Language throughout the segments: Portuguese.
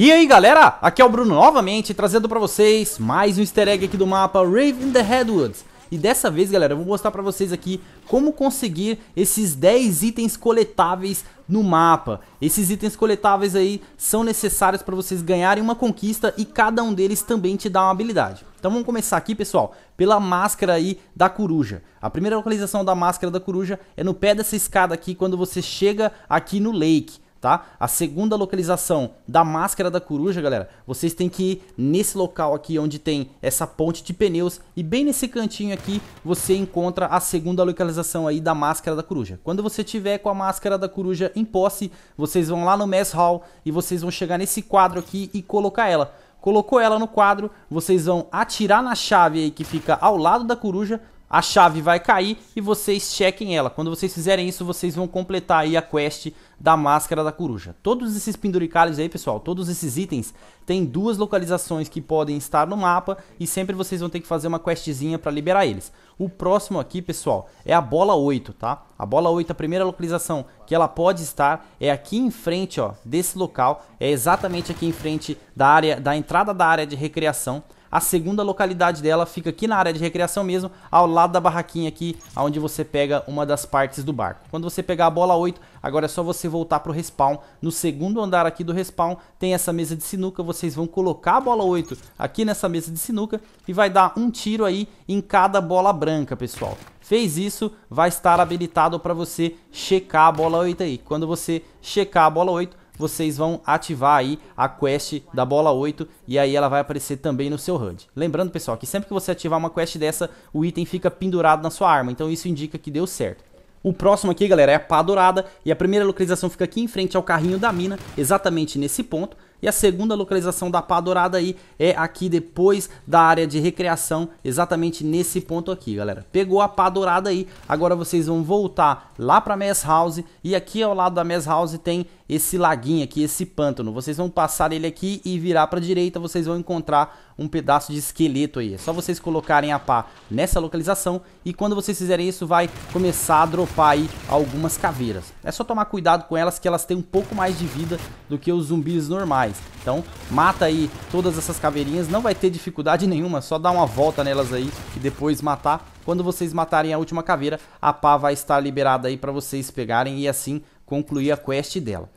E aí galera, aqui é o Bruno novamente, trazendo pra vocês mais um easter egg aqui do mapa Rave in the Headwoods E dessa vez galera, eu vou mostrar pra vocês aqui como conseguir esses 10 itens coletáveis no mapa Esses itens coletáveis aí são necessários pra vocês ganharem uma conquista e cada um deles também te dá uma habilidade Então vamos começar aqui pessoal, pela máscara aí da coruja A primeira localização da máscara da coruja é no pé dessa escada aqui quando você chega aqui no lake tá? A segunda localização da máscara da coruja, galera, vocês têm que ir nesse local aqui onde tem essa ponte de pneus e bem nesse cantinho aqui você encontra a segunda localização aí da máscara da coruja. Quando você tiver com a máscara da coruja em posse, vocês vão lá no mess hall e vocês vão chegar nesse quadro aqui e colocar ela. Colocou ela no quadro, vocês vão atirar na chave aí que fica ao lado da coruja a chave vai cair e vocês chequem ela. Quando vocês fizerem isso, vocês vão completar aí a quest da Máscara da Coruja. Todos esses penduricalhos aí, pessoal, todos esses itens, têm duas localizações que podem estar no mapa e sempre vocês vão ter que fazer uma questzinha para liberar eles. O próximo aqui, pessoal, é a bola 8, tá? A bola 8, a primeira localização que ela pode estar é aqui em frente, ó, desse local. É exatamente aqui em frente da área da entrada da área de recreação. A segunda localidade dela fica aqui na área de recreação mesmo, ao lado da barraquinha aqui, onde você pega uma das partes do barco. Quando você pegar a bola 8, agora é só você voltar para o respawn. No segundo andar aqui do respawn tem essa mesa de sinuca, vocês vão colocar a bola 8 aqui nessa mesa de sinuca e vai dar um tiro aí em cada bola branca, pessoal. Fez isso, vai estar habilitado para você checar a bola 8 aí. Quando você checar a bola 8, vocês vão ativar aí a quest da bola 8 e aí ela vai aparecer também no seu HUD. Lembrando, pessoal, que sempre que você ativar uma quest dessa, o item fica pendurado na sua arma, então isso indica que deu certo. O próximo aqui, galera, é a pá dourada e a primeira localização fica aqui em frente ao carrinho da mina, exatamente nesse ponto. E a segunda localização da pá dourada aí é aqui depois da área de recreação, exatamente nesse ponto aqui, galera. Pegou a pá dourada aí, agora vocês vão voltar lá pra Mess House e aqui ao lado da Mess House tem esse laguinho aqui, esse pântano. Vocês vão passar ele aqui e virar para a direita, vocês vão encontrar um pedaço de esqueleto aí. É só vocês colocarem a pá nessa localização e quando vocês fizerem isso vai começar a dropar aí algumas caveiras. É só tomar cuidado com elas que elas têm um pouco mais de vida do que os zumbis normais. Então mata aí todas essas caveirinhas, não vai ter dificuldade nenhuma, só dá uma volta nelas aí e depois matar. Quando vocês matarem a última caveira, a pá vai estar liberada aí para vocês pegarem e assim concluir a quest dela.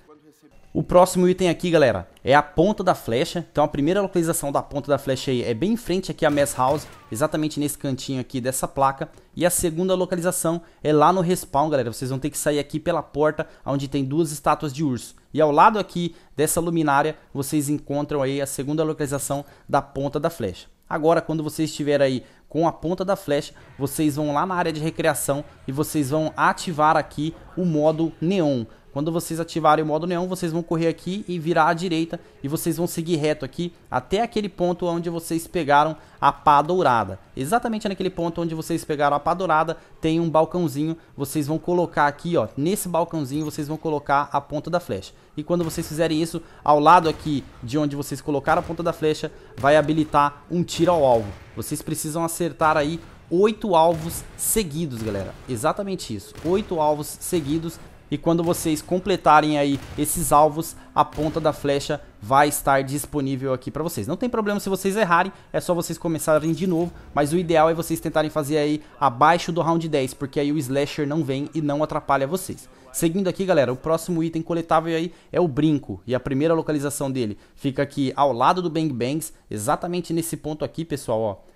O próximo item aqui, galera, é a ponta da flecha. Então a primeira localização da ponta da flecha aí é bem em frente aqui à Mess House, exatamente nesse cantinho aqui dessa placa. E a segunda localização é lá no respawn, galera. Vocês vão ter que sair aqui pela porta, onde tem duas estátuas de urso. E ao lado aqui dessa luminária, vocês encontram aí a segunda localização da ponta da flecha. Agora, quando vocês estiverem aí com a ponta da flecha, vocês vão lá na área de recreação e vocês vão ativar aqui o modo neon. Quando vocês ativarem o modo neon, vocês vão correr aqui e virar à direita e vocês vão seguir reto aqui até aquele ponto onde vocês pegaram a pá dourada. Exatamente naquele ponto onde vocês pegaram a pá dourada, tem um balcãozinho, vocês vão colocar aqui, ó, nesse balcãozinho vocês vão colocar a ponta da flecha. E quando vocês fizerem isso, ao lado aqui de onde vocês colocaram a ponta da flecha, vai habilitar um tiro ao alvo. Vocês precisam acertar aí oito alvos seguidos, galera. Exatamente isso. Oito alvos seguidos e quando vocês completarem aí esses alvos, a ponta da flecha vai estar disponível aqui para vocês. Não tem problema se vocês errarem, é só vocês começarem de novo, mas o ideal é vocês tentarem fazer aí abaixo do round 10, porque aí o slasher não vem e não atrapalha vocês. Seguindo aqui, galera, o próximo item coletável aí é o brinco, e a primeira localização dele fica aqui ao lado do Bang Bangs, exatamente nesse ponto aqui, pessoal, ó.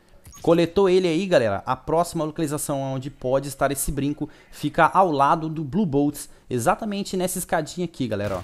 Coletou ele aí, galera. A próxima localização onde pode estar esse brinco fica ao lado do Blue Bolts, exatamente nessa escadinha aqui, galera, ó.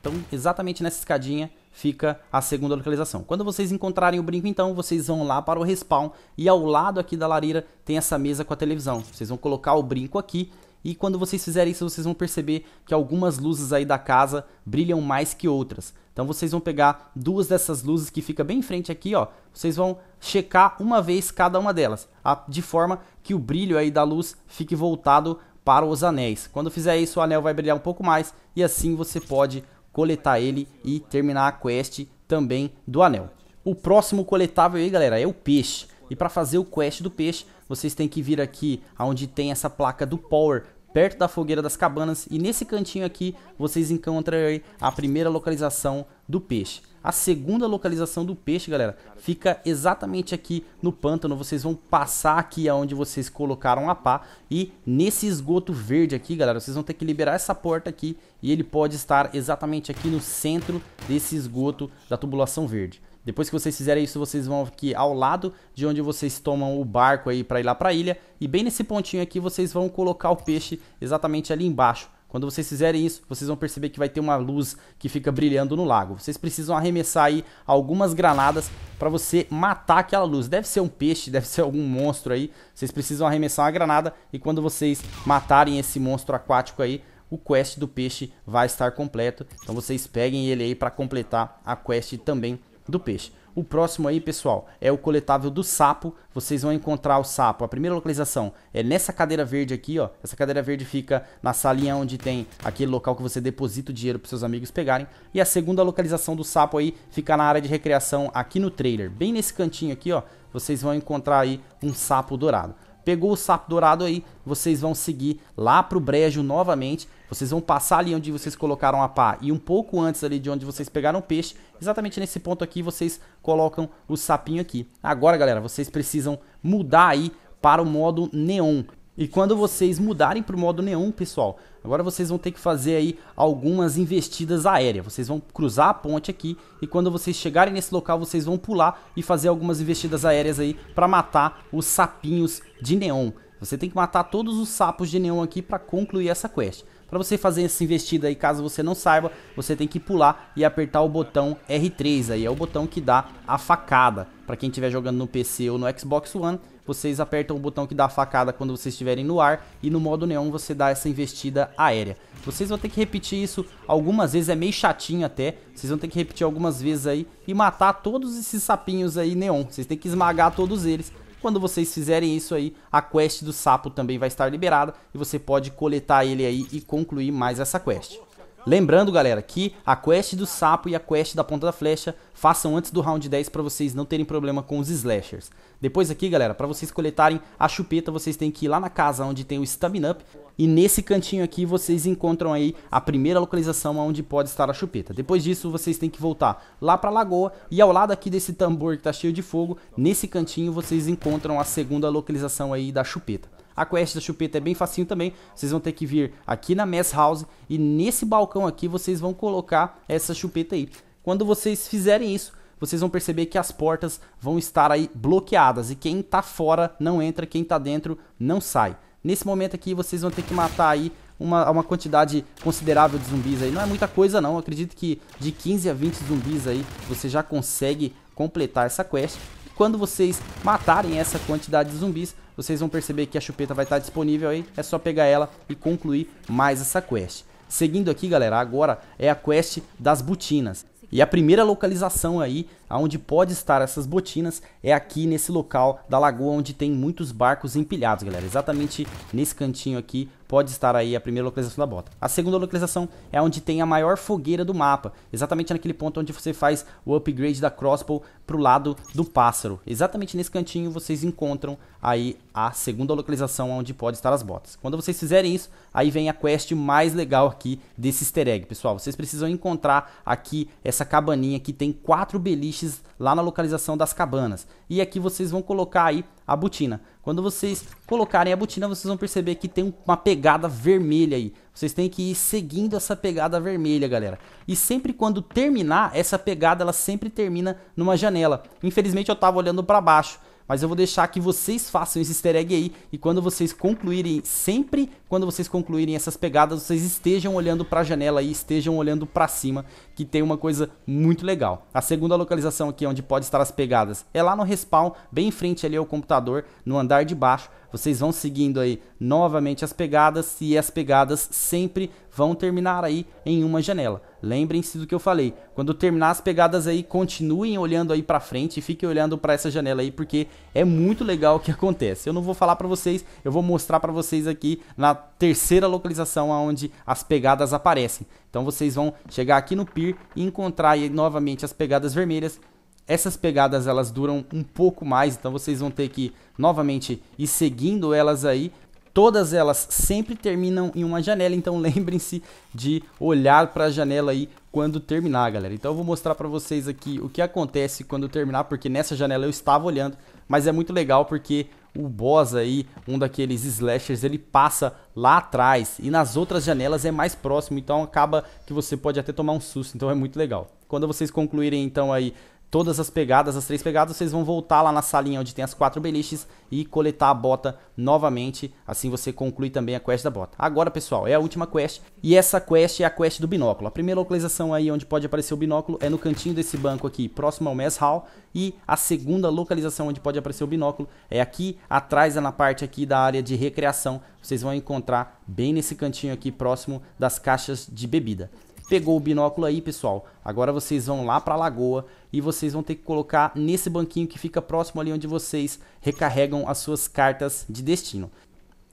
Então, exatamente nessa escadinha fica a segunda localização. Quando vocês encontrarem o brinco, então, vocês vão lá para o respawn e ao lado aqui da lareira tem essa mesa com a televisão. Vocês vão colocar o brinco aqui e quando vocês fizerem isso, vocês vão perceber que algumas luzes aí da casa brilham mais que outras. Então vocês vão pegar duas dessas luzes que fica bem em frente aqui, ó. Vocês vão checar uma vez cada uma delas, de forma que o brilho aí da luz fique voltado para os anéis. Quando fizer isso, o anel vai brilhar um pouco mais e assim você pode coletar ele e terminar a quest também do anel. O próximo coletável aí, galera, é o peixe. E para fazer o quest do peixe, vocês têm que vir aqui aonde tem essa placa do Power, perto da fogueira das cabanas e nesse cantinho aqui vocês encontram a primeira localização do peixe. A segunda localização do peixe, galera, fica exatamente aqui no pântano. Vocês vão passar aqui aonde vocês colocaram a pá e nesse esgoto verde aqui, galera, vocês vão ter que liberar essa porta aqui e ele pode estar exatamente aqui no centro desse esgoto da tubulação verde. Depois que vocês fizerem isso, vocês vão aqui ao lado de onde vocês tomam o barco aí para ir lá para a ilha. E bem nesse pontinho aqui, vocês vão colocar o peixe exatamente ali embaixo. Quando vocês fizerem isso, vocês vão perceber que vai ter uma luz que fica brilhando no lago. Vocês precisam arremessar aí algumas granadas para você matar aquela luz. Deve ser um peixe, deve ser algum monstro aí. Vocês precisam arremessar uma granada e quando vocês matarem esse monstro aquático aí, o quest do peixe vai estar completo. Então vocês peguem ele aí para completar a quest também do peixe. O próximo aí, pessoal, é o coletável do sapo. Vocês vão encontrar o sapo. A primeira localização é nessa cadeira verde aqui, ó. Essa cadeira verde fica na salinha onde tem aquele local que você deposita o dinheiro para seus amigos pegarem. E a segunda localização do sapo aí fica na área de recreação aqui no trailer. Bem nesse cantinho aqui, ó, vocês vão encontrar aí um sapo dourado. Pegou o sapo dourado aí, vocês vão seguir lá pro brejo novamente. Vocês vão passar ali onde vocês colocaram a pá e um pouco antes ali de onde vocês pegaram o peixe. Exatamente nesse ponto aqui, vocês colocam o sapinho aqui. Agora, galera, vocês precisam mudar aí para o modo neon. E quando vocês mudarem para o modo neon, pessoal, agora vocês vão ter que fazer aí algumas investidas aéreas. Vocês vão cruzar a ponte aqui e quando vocês chegarem nesse local, vocês vão pular e fazer algumas investidas aéreas aí para matar os sapinhos de neon. Você tem que matar todos os sapos de neon aqui para concluir essa quest. Para você fazer essa investida aí, caso você não saiba, você tem que pular e apertar o botão R3 aí, é o botão que dá a facada. Para quem estiver jogando no PC ou no Xbox One, vocês apertam o botão que dá a facada quando vocês estiverem no ar e no modo neon você dá essa investida aérea. Vocês vão ter que repetir isso algumas vezes, é meio chatinho até, vocês vão ter que repetir algumas vezes aí e matar todos esses sapinhos aí neon, vocês têm que esmagar todos eles. Quando vocês fizerem isso aí, a quest do sapo também vai estar liberada e você pode coletar ele aí e concluir mais essa quest. Lembrando, galera, que a quest do sapo e a quest da ponta da flecha façam antes do round 10 para vocês não terem problema com os slashers. Depois aqui, galera, para vocês coletarem a chupeta, vocês têm que ir lá na casa onde tem o stamina up e nesse cantinho aqui vocês encontram aí a primeira localização onde pode estar a chupeta. Depois disso, vocês têm que voltar lá para a lagoa e ao lado aqui desse tambor que está cheio de fogo, nesse cantinho vocês encontram a segunda localização aí da chupeta. A quest da chupeta é bem facinho também. Vocês vão ter que vir aqui na mess house e nesse balcão aqui vocês vão colocar essa chupeta aí. Quando vocês fizerem isso, vocês vão perceber que as portas vão estar aí bloqueadas e quem tá fora não entra, quem tá dentro não sai. Nesse momento aqui vocês vão ter que matar aí uma, uma quantidade considerável de zumbis aí. Não é muita coisa não, Eu acredito que de 15 a 20 zumbis aí você já consegue completar essa quest. E quando vocês matarem essa quantidade de zumbis, vocês vão perceber que a chupeta vai estar disponível aí, é só pegar ela e concluir mais essa quest. Seguindo aqui, galera, agora é a quest das botinas E a primeira localização aí aonde pode estar essas botinas é aqui nesse local da lagoa onde tem muitos barcos empilhados, galera. Exatamente nesse cantinho aqui pode estar aí a primeira localização da bota. A segunda localização é onde tem a maior fogueira do mapa, exatamente naquele ponto onde você faz o upgrade da crossbow pro lado do pássaro. Exatamente nesse cantinho vocês encontram aí a segunda localização onde pode estar as botas. Quando vocês fizerem isso, aí vem a quest mais legal aqui desse easter egg, pessoal. Vocês precisam encontrar aqui essa cabaninha que tem quatro beliches lá na localização das cabanas. E aqui vocês vão colocar aí a botina. Quando vocês colocarem a botina, vocês vão perceber que tem uma pegada vermelha aí. Vocês têm que ir seguindo essa pegada vermelha, galera. E sempre quando terminar, essa pegada ela sempre termina numa janela. Infelizmente eu estava olhando para baixo mas eu vou deixar que vocês façam esse easter egg aí e quando vocês concluírem, sempre quando vocês concluírem essas pegadas, vocês estejam olhando para a janela e estejam olhando para cima, que tem uma coisa muito legal. A segunda localização aqui onde pode estar as pegadas é lá no respawn, bem em frente ali ao computador, no andar de baixo. Vocês vão seguindo aí novamente as pegadas e as pegadas sempre vão terminar aí em uma janela. Lembrem-se do que eu falei. Quando terminar as pegadas aí, continuem olhando aí para frente e fiquem olhando para essa janela aí porque é muito legal o que acontece. Eu não vou falar para vocês, eu vou mostrar para vocês aqui na terceira localização aonde as pegadas aparecem. Então vocês vão chegar aqui no pier e encontrar aí novamente as pegadas vermelhas essas pegadas elas duram um pouco mais, então vocês vão ter que novamente ir seguindo elas aí. Todas elas sempre terminam em uma janela, então lembrem-se de olhar para a janela aí quando terminar, galera. Então eu vou mostrar para vocês aqui o que acontece quando terminar, porque nessa janela eu estava olhando, mas é muito legal porque o boss aí, um daqueles slashers, ele passa lá atrás e nas outras janelas é mais próximo, então acaba que você pode até tomar um susto, então é muito legal. Quando vocês concluírem então aí todas as pegadas, as três pegadas, vocês vão voltar lá na salinha onde tem as quatro beliches e coletar a bota novamente, assim você conclui também a quest da bota. Agora, pessoal, é a última quest, e essa quest é a quest do binóculo. A primeira localização aí onde pode aparecer o binóculo é no cantinho desse banco aqui, próximo ao mess hall, e a segunda localização onde pode aparecer o binóculo é aqui atrás, é na parte aqui da área de recreação, vocês vão encontrar bem nesse cantinho aqui, próximo das caixas de bebida. Pegou o binóculo aí, pessoal. Agora vocês vão lá para a lagoa e vocês vão ter que colocar nesse banquinho que fica próximo ali onde vocês recarregam as suas cartas de destino.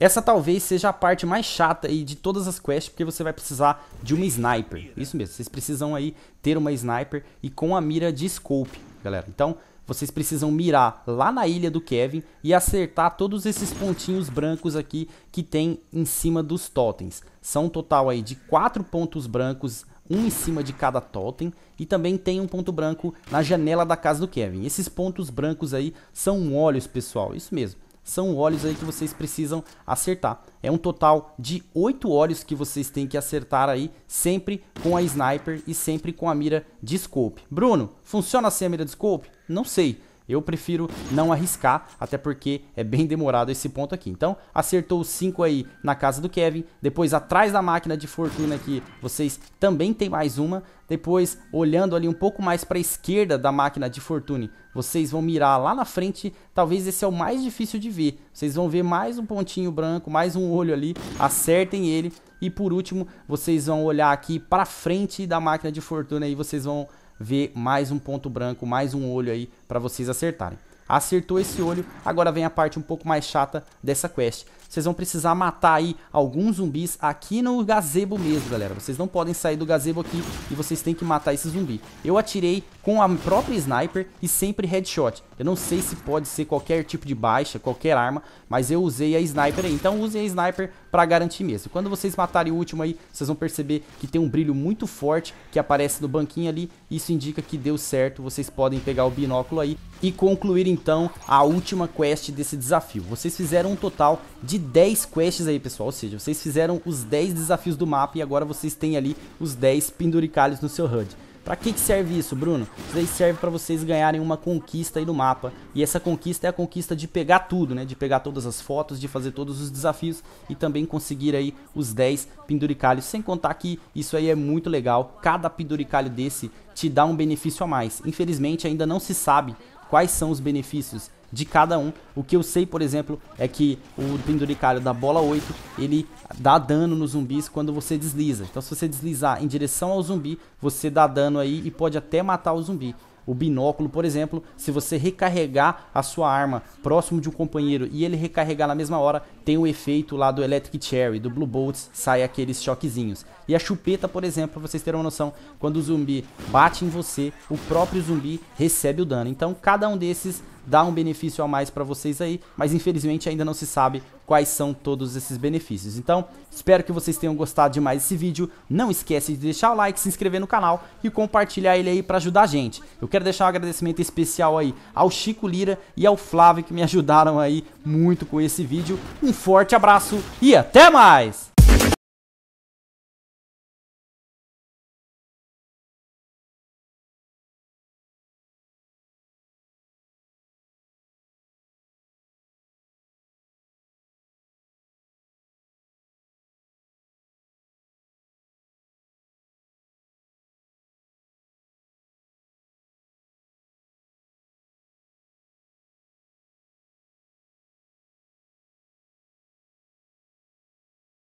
Essa talvez seja a parte mais chata aí de todas as quests, porque você vai precisar de uma sniper. Isso mesmo, vocês precisam aí ter uma sniper e com a mira de scope, galera. Então, vocês precisam mirar lá na ilha do Kevin e acertar todos esses pontinhos brancos aqui que tem em cima dos totens. São um total aí de 4 pontos brancos um em cima de cada totem e também tem um ponto branco na janela da casa do Kevin. Esses pontos brancos aí são olhos, pessoal, isso mesmo são olhos aí que vocês precisam acertar. É um total de 8 olhos que vocês têm que acertar aí, sempre com a sniper e sempre com a mira de scope. Bruno, funciona assim a mira de scope? Não sei. Eu prefiro não arriscar, até porque é bem demorado esse ponto aqui. Então, acertou os 5 aí na casa do Kevin. Depois, atrás da máquina de fortuna aqui, vocês também tem mais uma. Depois, olhando ali um pouco mais para a esquerda da máquina de Fortune, vocês vão mirar lá na frente. Talvez esse é o mais difícil de ver. Vocês vão ver mais um pontinho branco, mais um olho ali. Acertem ele. E por último, vocês vão olhar aqui para frente da máquina de fortuna e vocês vão ver mais um ponto branco, mais um olho aí para vocês acertarem. Acertou esse olho, agora vem a parte um pouco mais chata dessa quest. Vocês vão precisar matar aí alguns zumbis aqui no gazebo mesmo, galera. Vocês não podem sair do gazebo aqui e vocês têm que matar esse zumbi. Eu atirei com a própria sniper e sempre headshot. Eu não sei se pode ser qualquer tipo de baixa, qualquer arma, mas eu usei a sniper aí. Então usem a sniper para garantir mesmo. Quando vocês matarem o último aí, vocês vão perceber que tem um brilho muito forte que aparece no banquinho ali. Isso indica que deu certo, vocês podem pegar o binóculo aí e concluir então a última quest desse desafio. Vocês fizeram um total de 10 quests aí, pessoal, ou seja, vocês fizeram os 10 desafios do mapa e agora vocês têm ali os 10 penduricalhos no seu HUD. Pra que, que serve isso, Bruno? Isso aí serve para vocês ganharem uma conquista aí no mapa. E essa conquista é a conquista de pegar tudo, né? De pegar todas as fotos, de fazer todos os desafios e também conseguir aí os 10 penduricalhos. Sem contar que isso aí é muito legal. Cada penduricalho desse te dá um benefício a mais. Infelizmente ainda não se sabe quais são os benefícios de cada um. O que eu sei, por exemplo, é que o penduricalho da bola 8, ele dá dano nos zumbis quando você desliza. Então se você deslizar em direção ao zumbi, você dá dano aí e pode até matar o zumbi. O binóculo, por exemplo, se você recarregar a sua arma próximo de um companheiro e ele recarregar na mesma hora, tem o efeito lá do Electric Cherry, do Blue Bolts, sai aqueles choquezinhos. E a chupeta, por exemplo, pra vocês terem uma noção, quando o zumbi bate em você, o próprio zumbi recebe o dano. Então cada um desses dá um benefício a mais para vocês aí, mas infelizmente ainda não se sabe quais são todos esses benefícios. Então, espero que vocês tenham gostado de mais esse vídeo. Não esquece de deixar o like, se inscrever no canal e compartilhar ele aí para ajudar a gente. Eu quero deixar um agradecimento especial aí ao Chico Lira e ao Flávio que me ajudaram aí muito com esse vídeo. Um forte abraço e até mais!